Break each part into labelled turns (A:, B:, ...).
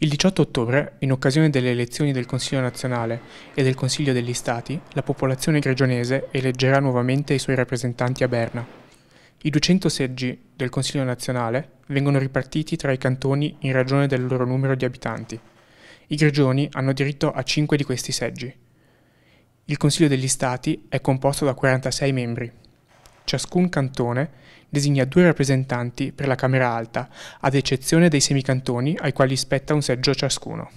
A: Il 18 ottobre, in occasione delle elezioni del Consiglio nazionale e del Consiglio degli Stati, la popolazione gregionese eleggerà nuovamente i suoi rappresentanti a Berna. I 200 seggi del Consiglio nazionale vengono ripartiti tra i cantoni in ragione del loro numero di abitanti. I gregioni hanno diritto a 5 di questi seggi. Il Consiglio degli Stati è composto da 46 membri. ciascun cantone designa due rappresentanti per la Camera alta, ad eccezione dei semicantoni ai quali spetta un seggio ciascuno.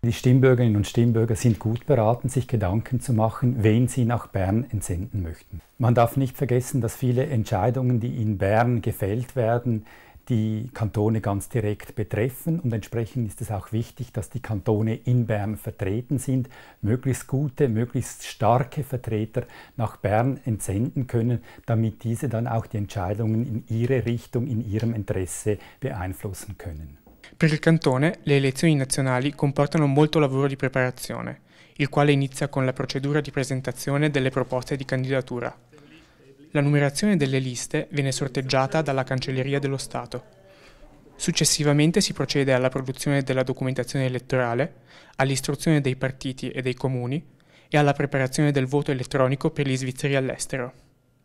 B: Die Stimmbürgerinnen und Stimmbürger sind gut beraten, sich Gedanken zu machen, wen sie nach Bern entsenden möchten. Man darf nicht vergessen, dass viele Entscheidungen, die in Bern gefällt werden, die Kantone ganz direkt betreffen. Und entsprechend ist es auch wichtig, dass die Kantone in Bern vertreten sind, möglichst gute, möglichst starke Vertreter nach Bern entsenden können, damit diese dann auch die Entscheidungen in ihre Richtung, in ihrem Interesse beeinflussen können.
A: Per il Cantone le elezioni nazionali comportano molto lavoro di preparazione, il quale inizia con la procedura di presentazione delle proposte di candidatura. La numerazione delle liste viene sorteggiata dalla Cancelleria dello Stato. Successivamente si procede alla produzione della documentazione elettorale, all'istruzione dei partiti e dei comuni e alla preparazione del voto elettronico per gli svizzeri all'estero.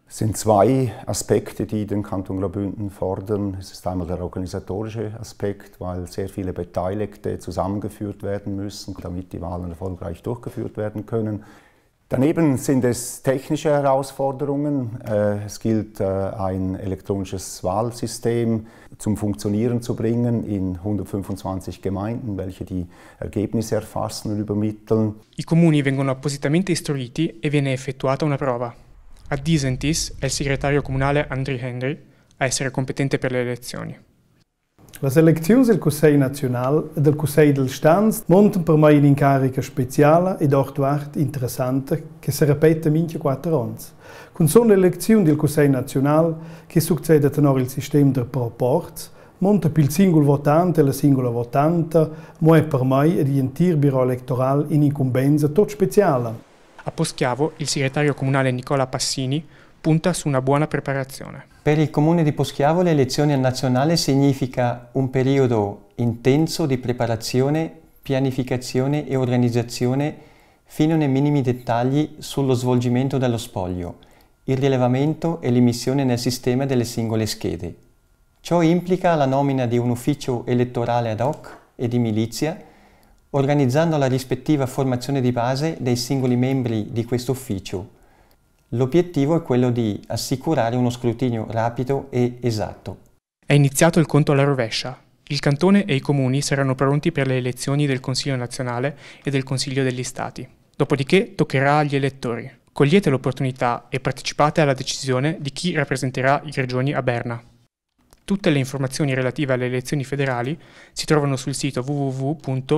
C: Es sind zwei Aspekte, die den Kanton Graubünden fordern. Es ist einmal der organisatorische Aspekt, weil sehr viele Beteiligte zusammengeführt werden müssen, damit die Wahlen erfolgreich durchgeführt werden können. Daneben sind es technische Herausforderungen. Äh, es gilt, äh, ein elektronisches Wahlsystem zum Funktionieren zu bringen in 125 Gemeinden, welche die Ergebnisse erfassen und übermitteln.
A: I comuni vengono appositamente istruiti e viene effettuata una prova. A Disentis è il segretario comunale Andri Henry a essere competente per le elezioni.
D: La electius er äh, del Cussei National e del Cussei del Stans montan per mai un'incarica speciale ed ortuart interessante che si ripete minchia quattro ans. Con son l'elezione del Cussei National, che succede tenor il sistema del proports, monta il singolo votante e la singola votante, ma è per mai ed il biro elettorale in incumbenza tot speciale. A
A: Poschiavo, il segretario comunale Nicola Passini punta su una buona preparazione. Per il
E: comune di Poschiavo l'elezione nazionale significa un periodo intenso di preparazione, pianificazione e organizzazione fino nei minimi dettagli sullo svolgimento dello spoglio, il rilevamento e l'immissione nel sistema delle singole schede. Ciò implica la nomina di un ufficio elettorale ad hoc e di milizia, organizzando la rispettiva formazione di base dei singoli membri di questo ufficio, L'obiettivo è quello di assicurare uno scrutinio rapido
A: e esatto. È iniziato il conto alla rovescia. Il cantone e i comuni saranno pronti per le elezioni del Consiglio nazionale e del Consiglio degli Stati. Dopodiché toccherà agli elettori. Cogliete l'opportunità e partecipate alla decisione di chi rappresenterà i regioni a Berna. Tutte le informazioni relative alle elezioni federali si trovano sul sito www.gr.ch/nrw.